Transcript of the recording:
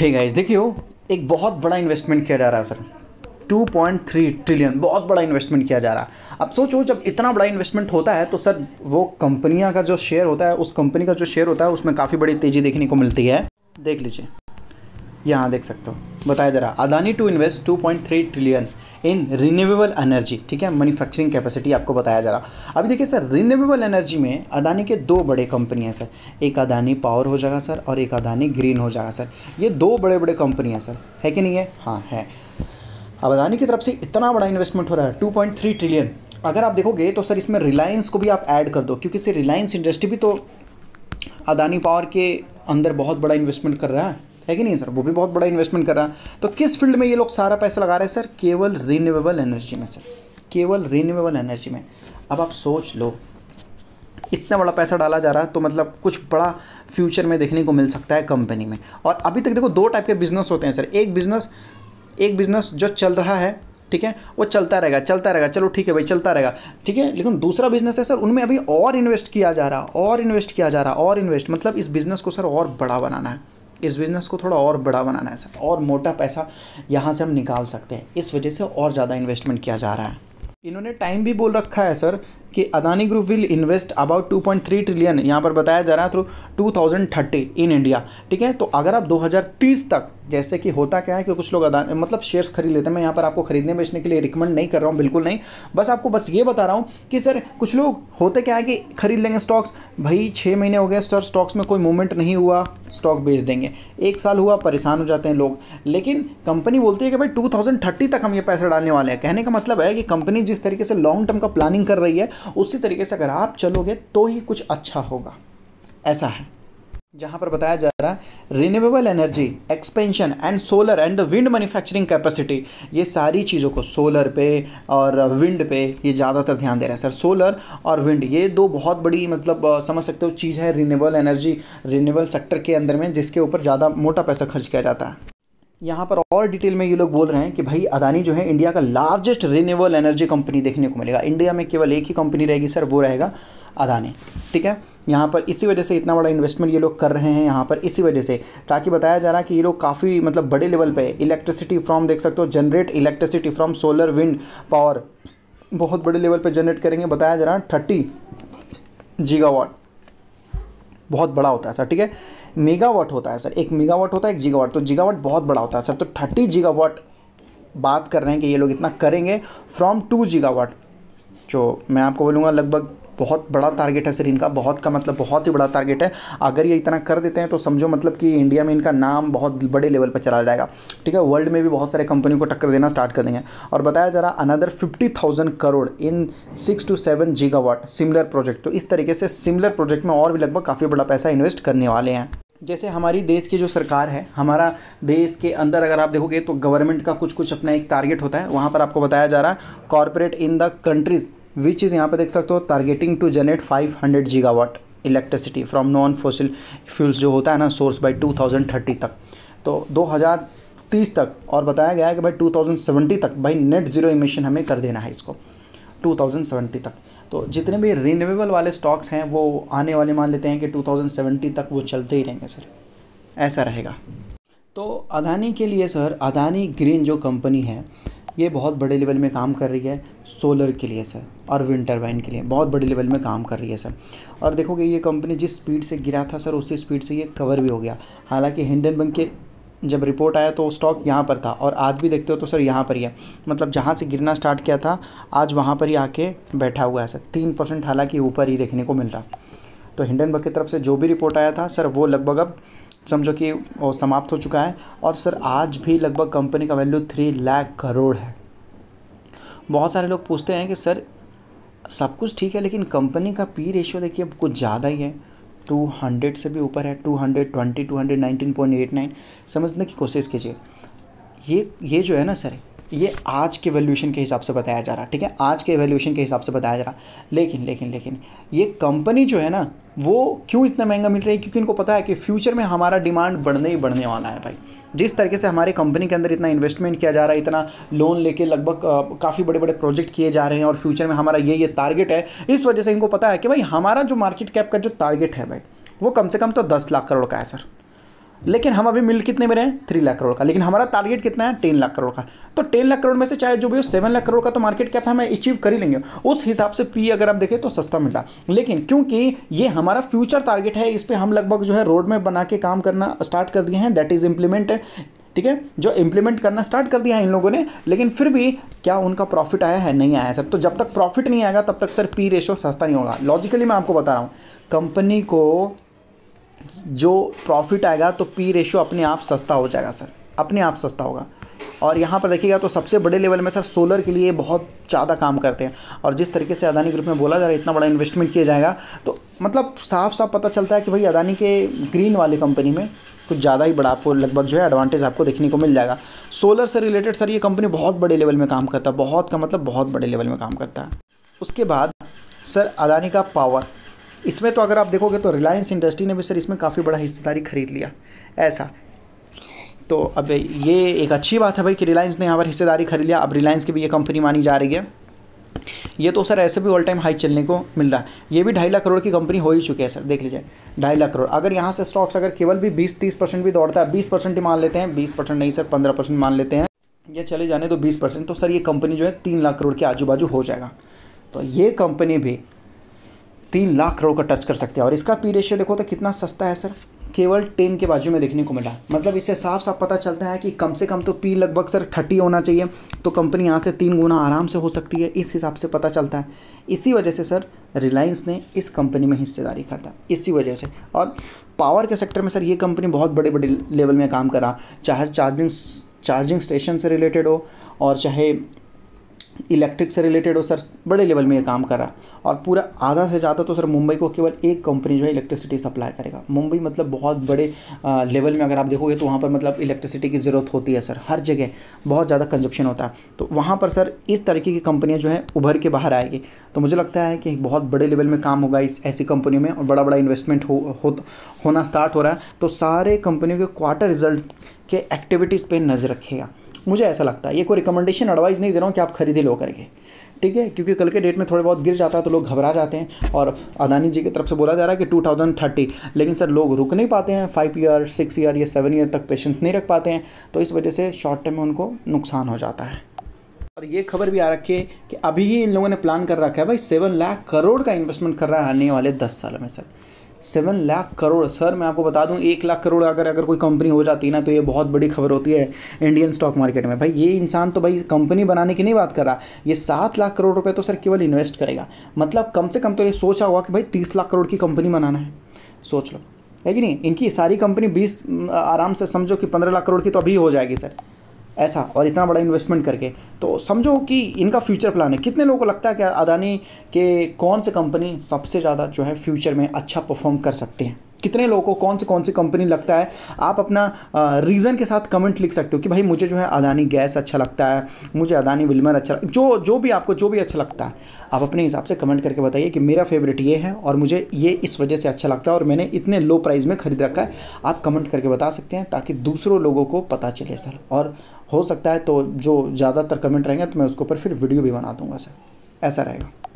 hey guys देखियो एक बहुत बड़ा इन्वेस्टमेंट किया जा रहा है सर 2.3 ट्रिलियन बहुत बड़ा इन्वेस्टमेंट किया जा रहा है अब सोचो जब इतना बड़ा इन्वेस्टमेंट होता है तो सर वो कंपनियां का जो शेयर होता है उस कंपनी का जो शेयर होता है उसमें काफ़ी बड़ी तेज़ी देखने को मिलती है देख लीजिए यहाँ देख सकते हो बताया जा रहा Adani to invest 2.3 trillion in renewable energy ठीक है मैन्युफैक्चरिंग कैपेसिटी आपको बताया जा रहा अभी देखिए सर रिन्यूएबल एनर्जी में अदानी के दो बड़े कंपनी हैं सर एक अदानी पावर हो जाएगा सर और एक अदानी ग्रीन हो जाएगा सर ये दो बड़े बड़े कंपनी हैं सर है कि नहीं है हाँ है अब अदानी की तरफ से इतना बड़ा इन्वेस्टमेंट हो रहा है थ्री ट्रिलियन अगर आप देखोगे तो सर इसमें रिलायंस को भी आप ऐड कर दो क्योंकि सर रिलायंस इंडस्ट्री भी तो अदानी पावर के अंदर बहुत बड़ा इन्वेस्टमेंट कर रहा है है कि नहीं सर वो भी बहुत बड़ा इन्वेस्टमेंट कर रहा है तो किस फील्ड में ये लोग सारा पैसा लगा रहे हैं सर केवल रिन्यूएबल एनर्जी में सर केवल रिन्यूएबल एनर्जी में अब आप सोच लो इतना बड़ा पैसा डाला जा रहा है तो मतलब कुछ बड़ा फ्यूचर में देखने को मिल सकता है कंपनी में और अभी तक देखो दो टाइप के बिजनेस होते हैं सर एक बिजनेस एक बिजनेस जो चल रहा है ठीक है वो चलता रहेगा चलता रहेगा चलो ठीक है भाई चलता रहेगा ठीक है लेकिन दूसरा बिजनेस है सर उनमें अभी और इन्वेस्ट किया जा रहा और इन्वेस्ट किया जा रहा और इन्वेस्ट मतलब इस बिज़नेस को सर और बड़ा बनाना है इस बिज़नेस को थोड़ा और बड़ा बनाना है और मोटा पैसा यहाँ से हम निकाल सकते हैं इस वजह से और ज़्यादा इन्वेस्टमेंट किया जा रहा है इन्होंने टाइम भी बोल रखा है सर कि Adani group will invest about 2.3 trillion यहाँ पर बताया जा रहा है थ्रू 2030 इन इंडिया ठीक है तो अगर आप 2030 तक जैसे कि होता क्या है कि कुछ लोग अदानी मतलब शेयर्स खरीद लेते हैं मैं यहाँ पर आपको खरीदने बेचने के लिए रिकमेंड नहीं कर रहा हूँ बिल्कुल नहीं बस आपको बस ये बता रहा हूँ कि सर कुछ लोग होते क्या है कि खरीद लेंगे स्टॉक्स भाई छः महीने हो गए सर स्टॉक्स में कोई मूवमेंट नहीं हुआ स्टॉक बेच देंगे एक साल हुआ परेशान हो जाते हैं लोग लेकिन कंपनी बोलती है कि भाई टू तक हम ये पैसे डालने वाले हैं कहने का मतलब है कि कंपनी जिस तरीके से लॉन्ग टर्म का प्लानिंग कर रही है उसी तरीके से अगर आप चलोगे तो ही कुछ अच्छा होगा ऐसा है जहाँ पर बताया जा रहा है renewable energy expansion and solar and the wind manufacturing capacity ये सारी चीज़ों को सोलर पे और विंड पे ये ज़्यादातर ध्यान दे रहे हैं सर सोलर और विंड ये दो बहुत बड़ी मतलब समझ सकते हो चीज़ है रिन्यूएबल एनर्जी रिन्यूएबल सेक्टर के अंदर में जिसके ऊपर ज़्यादा मोटा पैसा खर्च किया जाता है यहाँ पर और डिटेल में ये लोग बोल रहे हैं कि भाई अदानी जो है इंडिया का लार्जेस्ट रिन्यूएबल एनर्जी कंपनी देखने को मिलेगा इंडिया में केवल एक ही कंपनी रहेगी सर वो रहेगा अदानी ठीक है यहाँ पर इसी वजह से इतना बड़ा इन्वेस्टमेंट ये लोग कर रहे हैं यहाँ पर इसी वजह से ताकि बताया जा रहा है कि ये लोग काफ़ी मतलब बड़े लेवल पर इलेक्ट्रिसिटी फ्रॉम देख सकते हो generate electricity from solar wind power बहुत बड़े लेवल पर जनरेट करेंगे बताया जा रहा है थर्टी जीगावाट बहुत बड़ा होता है सर ठीक है मेगावाट होता है सर एक मेगावाट होता है एक जीगावाट तो जीगावाट बहुत बड़ा होता है सर तो थर्टी जीगावाट बात कर रहे हैं कि ये लोग इतना करेंगे फ्रॉम टू जीगावाट जो मैं आपको बोलूँगा लगभग बहुत बड़ा टारगेट है सर इनका बहुत का मतलब बहुत ही बड़ा टारगेट है अगर ये इतना कर देते हैं तो समझो मतलब कि इंडिया में इनका नाम बहुत बड़े लेवल पर चला जाएगा ठीक है वर्ल्ड में भी बहुत सारे कंपनी को टक्कर देना स्टार्ट कर देंगे और बताया जा रहा another fifty thousand crore in six two seven gigawatt similar project तो इस तरीके से सिमिलर प्रोजेक्ट में और भी लगभग काफ़ी बड़ा पैसा इन्वेस्ट करने वाले हैं जैसे हमारी देश की जो सरकार है हमारा देश के अंदर अगर आप देखोगे तो गवर्नमेंट का कुछ कुछ अपना एक टारगेट होता है वहाँ पर आपको बताया जा रहा है corporate in the countries which चीज़ यहाँ पर देख सकते हो targeting to generate 500 gigawatt electricity from non fossil fuels जो होता है ना सोर्स बाई टू तक तो 2030 तक और बताया गया है कि भाई 2070 तक भाई नेट ज़ीरो इमिशन हमें कर देना है इसको 2070 तक तो जितने भी रिन्यूएबल वाले स्टॉक्स हैं वो आने वाले मान लेते हैं कि 2070 तक वो चलते ही रहेंगे सर ऐसा रहेगा तो अदानी के लिए सर अदानी ग्रीन जो कंपनी है ये बहुत बड़े लेवल में काम कर रही है सोलर के लिए सर और विंड टर्बाइन के लिए बहुत बड़े लेवल में काम कर रही है सर और देखोगे ये कंपनी जिस स्पीड से गिरा था सर उसी स्पीड से ये कवर भी हो गया हालांकि बंक के जब रिपोर्ट आया तो स्टॉक यहाँ पर था और आज भी देखते हो तो सर यहाँ पर ही है मतलब जहाँ से गिरना स्टार्ट किया था आज वहाँ पर ही आके बैठा हुआ है सर तीन परसेंट हालाँकि ऊपर ही देखने को मिल रहा तो हिंडन बग की तरफ से जो भी रिपोर्ट आया था सर वो लगभग अब समझो कि वो समाप्त हो चुका है और सर आज भी लगभग कंपनी का वैल्यू थ्री लाख करोड़ है बहुत सारे लोग पूछते हैं कि सर सब कुछ ठीक है लेकिन कंपनी का पी रेशियो देखिए अब कुछ ज़्यादा ही है 200 से भी ऊपर है 220 219.89 समझने की कोशिश कीजिए ये ये जो है ना सर ये आज के वैल्यूशन के हिसाब से बताया जा रहा है ठीक है आज के वैल्यूशन के हिसाब से बताया जा रहा लेकिन लेकिन लेकिन ये कंपनी जो है ना वो क्यों इतना महंगा मिल रहा है क्योंकि इनको पता है कि फ्यूचर में हमारा डिमांड बढ़ने ही बढ़ने वाला है भाई जिस तरीके से हमारे कंपनी के अंदर इतना इन्वेस्टमेंट किया जा रहा है इतना लोन लेके लगभग काफ़ी बड़े बड़े प्रोजेक्ट किए जा रहे हैं और फ्यूचर में हमारा ये ये टारगेट है इस वजह से इनको पता है कि भाई हमारा जो मार्केट कैप का जो टारगेट है भाई वो कम से कम तो दस लाख करोड़ का है सर लेकिन हम अभी मिल कितने में रहे थ्री लाख करोड़ का लेकिन हमारा टारगेट कितना है टेन लाख करोड़ का तो टेन लाख करोड़ में से चाहे जो भी हो सेवन लाख करोड़ का तो मार्केट कैप हम अचीव कर ही लेंगे उस हिसाब से पी अगर आप देखें तो सस्ता मिला लेकिन क्योंकि ये हमारा फ्यूचर टारगेट है इस पर हम लगभग जो है रोड में बना के काम करना स्टार्ट कर दिए हैं दैट इज़ इंप्लीमेंट ठीक है जो इंप्लीमेंट करना स्टार्ट कर दिया है इन लोगों ने लेकिन फिर भी क्या उनका प्रॉफिट आया है नहीं आया है सर तो जब तक प्रॉफिट नहीं आएगा तब तक सर पी रेशो सस्ता नहीं होगा लॉजिकली मैं आपको बता रहा हूँ कंपनी को जो प्रॉफिट आएगा तो पी रेशियो अपने आप सस्ता हो जाएगा सर अपने आप सस्ता होगा और यहाँ पर देखिएगा तो सबसे बड़े लेवल में सर सोलर के लिए बहुत ज़्यादा काम करते हैं और जिस तरीके से अदानी ग्रुप में बोला जा रहा है इतना बड़ा इन्वेस्टमेंट किया जाएगा तो मतलब साफ साफ पता चलता है कि भाई अदानी के ग्रीन वाली कंपनी में कुछ ज़्यादा ही बड़ा आपको लगभग जो है एडवांटेज आपको देखने को मिल जाएगा सोलर से रिलेटेड सर ये कंपनी बहुत बड़े लेवल में काम करता है बहुत का मतलब बहुत बड़े लेवल में काम करता है उसके बाद सर अदानी का पावर इसमें तो अगर आप देखोगे तो रिलायंस इंडस्ट्री ने भी सर इसमें काफ़ी बड़ा हिस्सेदारी खरीद लिया ऐसा तो अब ये एक अच्छी बात है भाई कि रिलायंस ने यहाँ पर हिस्सेदारी खरीद लिया अब रिलायंस की भी ये कंपनी मानी जा रही है ये तो सर ऐसे भी ऑल टाइम हाई चलने को मिल रहा है ये भी ढाई लाख करोड़ की कंपनी हो ही चुकी है सर देख लीजिए ढाई लाख करोड़ अगर यहाँ से स्टॉक्स अगर केवल भी बीस तीस परसेंट भी दौड़ता है बीस परसेंट ही मान लेते हैं बीस परसेंट नहीं सर पंद्रह परसेंट मान लेते हैं ये चले जाने तो बीस परसेंट तो सर ये कंपनी जो है तीन लाख करोड़ के आजू बाजू हो जाएगा तो ये कंपनी भी तीन लाख करोड़ का टच कर सकते हैं और इसका पी रेशियो देखो तो कितना सस्ता है सर केवल टेन के बाजू में देखने को मिला मतलब इससे साफ साफ पता चलता है कि कम से कम तो पी लगभग सर थर्टी होना चाहिए तो कंपनी यहाँ से तीन गुना आराम से हो सकती है इस हिसाब से पता चलता है इसी वजह से सर रिलायंस ने इस कंपनी में हिस्सेदारी खरीदा इसी वजह से और पावर के सेक्टर में सर ये कंपनी बहुत बड़े बड़े लेवल में काम करा चाहे चार्जिंग चार्जिंग स्टेशन से रिलेटेड हो और चाहे इलेक्ट्रिक से रिलेटेड हो सर बड़े लेवल में ये काम कर रहा और पूरा आधा से ज़्यादा तो सर मुंबई को केवल एक कंपनी जो है इलेक्ट्रिसिटी सप्लाई करेगा मुंबई मतलब बहुत बड़े लेवल में अगर आप देखोगे तो वहाँ पर मतलब इलेक्ट्रिसिटी की ज़रूरत होती है सर हर जगह बहुत ज़्यादा कंजप्शन होता है तो वहाँ पर सर इस तरीके की कंपनियाँ जो हैं उभर के बाहर आएगी तो मुझे लगता है कि बहुत बड़े लेवल में काम होगा इस ऐसी कंपनियों में और बड़ा बड़ा इन्वेस्टमेंट हो, हो होना स्टार्ट हो रहा है तो सारे कंपनियों के क्वार्टर रिजल्ट के एक्टिविटीज़ पर नज़र रखेगा मुझे ऐसा लगता है ये कोई रिकमेंडेशन एडवाइस नहीं दे रहा हूँ कि आप खरीदे लो करके ठीक है क्योंकि कल के डेट में थोड़े बहुत गिर जाता है तो लोग घबरा जाते हैं और अदानी जी की तरफ से बोला जा रहा है कि टू थाउजेंड थर्टी लेकिन सर लोग रुक नहीं पाते हैं फाइव ईयर सिक्स ईयर या सेवन ईयर तक पेशेंस नहीं रख पाते हैं तो इस वजह से शॉर्ट टर्म में उनको नुकसान हो जाता है और ये खबर भी आ रखी है कि अभी ही इन लोगों ने प्लान कर रखा है भाई सेवन लाख करोड़ का इन्वेस्टमेंट कर रहा है आने वाले दस सालों में sir seven lakh crore sir मैं आपको बता दूं एक लाख करोड़ अगर अगर कोई कंपनी हो जाती ना तो ये बहुत बड़ी खबर होती है इंडियन स्टॉक मार्केट में भाई ये इंसान तो भाई कंपनी बनाने की नहीं बात कर रहा ये सात लाख करोड़ रुपए तो सर केवल इन्वेस्ट करेगा मतलब कम से कम तो ये सोचा हुआ कि भाई तीस लाख करोड़ की कंपनी बनाना है सोच लो है कि नहीं इनकी सारी कंपनी बीस आराम से समझो कि पंद्रह लाख करोड़ की तो अभी हो जाएगी सर ऐसा और इतना बड़ा इन्वेस्टमेंट करके तो समझो कि इनका फ्यूचर प्लान है कितने लोगों को लगता है कि अदानी के कौन से कंपनी सबसे ज़्यादा जो है फ्यूचर में अच्छा परफॉर्म कर सकते हैं कितने लोगों को कौन से कौन सी कंपनी लगता है आप अपना रीज़न के साथ कमेंट लिख सकते हो कि भाई मुझे जो है अदानी गैस अच्छा लगता है मुझे अदानी विलमर अच्छा जो जो भी आपको जो भी अच्छा लगता है आप अपने हिसाब से कमेंट करके बताइए कि मेरा फेवरेट ये है और मुझे ये इस वजह से अच्छा लगता है और मैंने इतने लो प्राइस में ख़रीद रखा है आप कमेंट करके बता सकते हैं ताकि दूसरों लोगों को पता चले सर और हो सकता है तो जो ज़्यादातर कमेंट रहेंगे तो मैं उसके ऊपर फिर वीडियो भी बना दूंगा सर ऐसा रहेगा